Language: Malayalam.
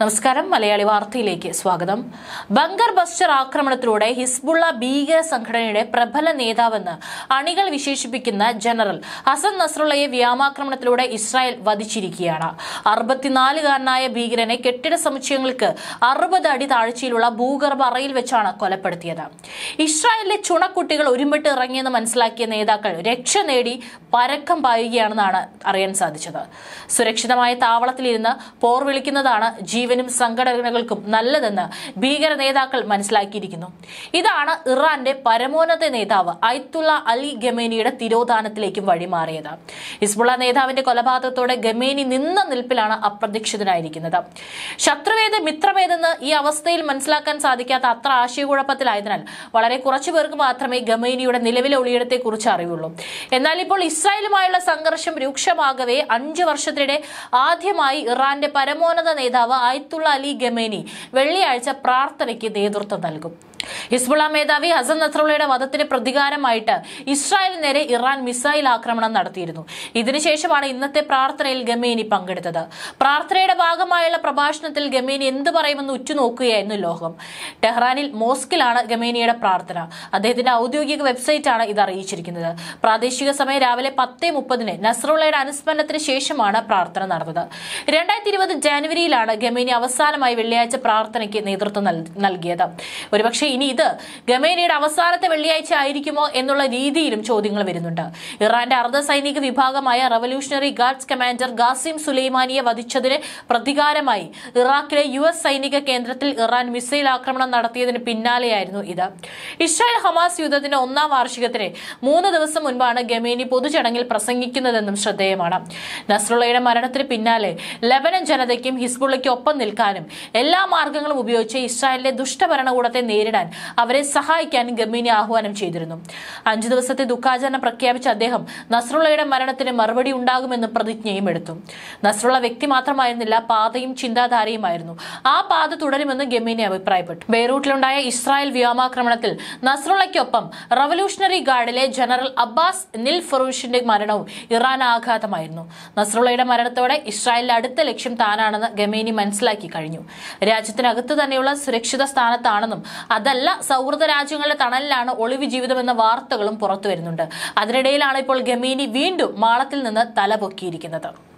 നമസ്കാരം മലയാളി വാർത്തയിലേക്ക് സ്വാഗതം ബങ്കർ ബസ്റ്റർ ആക്രമണത്തിലൂടെ ഹിസ്ബുള്ള ഭീകര സംഘടനയുടെ പ്രബല നേതാവെന്ന് അണികൾ വിശേഷിപ്പിക്കുന്ന ജനറൽ ഹസൻ നസ്രുള്ളയെ വ്യാമാക്രമണത്തിലൂടെ ഇസ്രായേൽ വധിച്ചിരിക്കുകയാണ് അറുപത്തിനാലുകാരനായ ഭീകരനെ കെട്ടിട സമുച്ചയങ്ങൾക്ക് അറുപത് അടി താഴ്ചയിലുള്ള ഭൂഗർഭ അറയിൽ വെച്ചാണ് കൊലപ്പെടുത്തിയത് ഇസ്രായേലിലെ ചുണക്കുട്ടികൾ ഒരുമിട്ട് ഇറങ്ങിയെന്ന് മനസ്സിലാക്കിയ നേതാക്കൾ രക്ഷ നേടി പരക്കം പായുകയാണെന്നാണ് അറിയാൻ സാധിച്ചത് സുരക്ഷിതമായ താവളത്തിലിരുന്ന് പോർ വിളിക്കുന്നതാണ് ജി ജീവനും സംഘടനകൾക്കും നല്ലതെന്ന് ഭീകര നേതാക്കൾ മനസ്സിലാക്കിയിരിക്കുന്നു ഇതാണ് ഇറാന്റെ പരമോന്നത നേതാവ് ഐത്തുള്ള അലി ഗമേനിയുടെ തിരോധാനത്തിലേക്കും വഴിമാറിയത് ഹിസ്ബുള്ള നേതാവിന്റെ കൊലപാതകത്തോടെ ഗമേനി നിന്ന നിൽപ്പിലാണ് അപ്രതീക്ഷിതനായിരിക്കുന്നത് ശത്രുവേദ മിത്രമേതെന്ന് ഈ അവസ്ഥയിൽ മനസ്സിലാക്കാൻ സാധിക്കാത്ത അത്ര ആശയക്കുഴപ്പത്തിലായതിനാൽ വളരെ കുറച്ചു പേർക്ക് മാത്രമേ ഗമേനിയുടെ നിലവിലെ കുറിച്ച് അറിവുള്ളൂ എന്നാൽ ഇപ്പോൾ ഇസ്രായേലുമായുള്ള സംഘർഷം രൂക്ഷമാകവേ അഞ്ചു വർഷത്തിനിടെ ആദ്യമായി ഇറാന്റെ പരമോന്നത നേതാവ് ആയത്തുള്ള അലി ഗമേനി വെള്ളിയാഴ്ച പ്രാർത്ഥനയ്ക്ക് നേതൃത്വം നൽകും ഹിസ്ബുള മേധാവി ഹസൻ നസ്രുള്ളയുടെ വധത്തിന് പ്രതികാരമായിട്ട് ഇസ്രായേലിന് നേരെ ഇറാൻ മിസൈൽ ആക്രമണം നടത്തിയിരുന്നു ഇതിനുശേഷമാണ് ഇന്നത്തെ പ്രാർത്ഥനയിൽ ഗമേനി പങ്കെടുത്തത് പ്രാർത്ഥനയുടെ ഭാഗമായുള്ള പ്രഭാഷണത്തിൽ ഗമേനി എന്ത് പറയുമെന്ന് ഉറ്റുനോക്കുകയായിരുന്നു ലോകം ടെഹ്റാനിൽ മോസ്കിലാണ് ഗമേനിയുടെ പ്രാർത്ഥന അദ്ദേഹത്തിന്റെ ഔദ്യോഗിക വെബ്സൈറ്റാണ് ഇത് അറിയിച്ചിരിക്കുന്നത് പ്രാദേശിക സമയം രാവിലെ പത്തേ മുപ്പതിന് നസ്രുള്ളയുടെ അനുസ്മരണത്തിന് ശേഷമാണ് പ്രാർത്ഥന നടന്നത് രണ്ടായിരത്തി ഇരുപത് ജാനുവരിയിലാണ് ഗമേനി അവസാനമായി വെള്ളിയാഴ്ച പ്രാർത്ഥനയ്ക്ക് നേതൃത്വം നൽകിയത് ഒരുപക്ഷെ ഇനി ഇത് ഗമേനയുടെ അവസാനത്തെ വെള്ളിയാഴ്ച ആയിരിക്കുമോ എന്നുള്ള രീതിയിലും ചോദ്യങ്ങൾ വരുന്നുണ്ട് ഇറാന്റെ അർദ്ധ സൈനിക വിഭാഗമായ റവല്യൂഷണറി ഗാർഡ്സ് കമാൻഡർ ഗാസിം സുലൈമാനിയെ വധിച്ചതിന് പ്രതികാരമായി ഇറാഖിലെ യു എസ് സൈനിക കേന്ദ്രത്തിൽ ഇറാൻ മിസൈൽ ആക്രമണം നടത്തിയതിന് പിന്നാലെയായിരുന്നു ഇത് ഇസ്രായേൽ ഹമാസ് യുദ്ധത്തിന്റെ ഒന്നാം വാർഷികത്തിന് മൂന്ന് ദിവസം മുൻപാണ് ഗമേനി പൊതുചടങ്ങിൽ പ്രസംഗിക്കുന്നതെന്നും ശ്രദ്ധേയമാണ് നസ്രുള്ളയുടെ മരണത്തിന് പിന്നാലെ ലബനൻ ജനതയ്ക്കും ഹിസ്ബുള്ളയ്ക്കും ഒപ്പം നിൽക്കാനും എല്ലാ മാർഗങ്ങളും ഉപയോഗിച്ച് ഇസ്രായേലിന്റെ ദുഷ്ടഭരണകൂടത്തെ നേരിടാൻ നൽകാൻ അവരെ സഹായിക്കാൻ ഗമീനെ ആഹ്വാനം ചെയ്തിരുന്നു അഞ്ചു ദിവസത്തെ ദുഃഖാചരണം പ്രഖ്യാപിച്ച അദ്ദേഹം നസ്രുള്ളയുടെ മരണത്തിന് മറുപടി ഉണ്ടാകുമെന്ന് പ്രതിജ്ഞയും എടുത്തു നസ്രുള്ള വ്യക്തി മാത്രമായിരുന്നില്ല പാതയും ചിന്താധാരയുമായിരുന്നു ആ പാത തുടരുമെന്ന് ഗമീനി അഭിപ്രായപ്പെട്ടു ബെയ്റൂട്ടിലുണ്ടായ ഇസ്രായേൽ വ്യോമാക്രമണത്തിൽ നസ്രുള്ളയ്ക്കൊപ്പം റവല്യൂഷണറി ഗാർഡിലെ ജനറൽ അബ്ബാസ് നിൽ ഫറൂഷിന്റെ മരണവും ഇറാൻ ആഘാതമായിരുന്നു നസ്രുള്ളയുടെ മരണത്തോടെ ഇസ്രായേലിലെ അടുത്ത ലക്ഷ്യം താനാണെന്ന് ഗമീനി മനസ്സിലാക്കി കഴിഞ്ഞു രാജ്യത്തിനകത്ത് തന്നെയുള്ള സുരക്ഷിത സ്ഥാനത്താണെന്നും അതല്ല തന്നല്ല സൗഹൃദ രാജ്യങ്ങളുടെ തണലിലാണ് ഒളിവ് ജീവിതം എന്ന വാർത്തകളും പുറത്തു വരുന്നുണ്ട് അതിനിടയിലാണ് ഇപ്പോൾ ഗമീനി വീണ്ടും മാളത്തിൽ നിന്ന് തല പൊക്കിയിരിക്കുന്നത്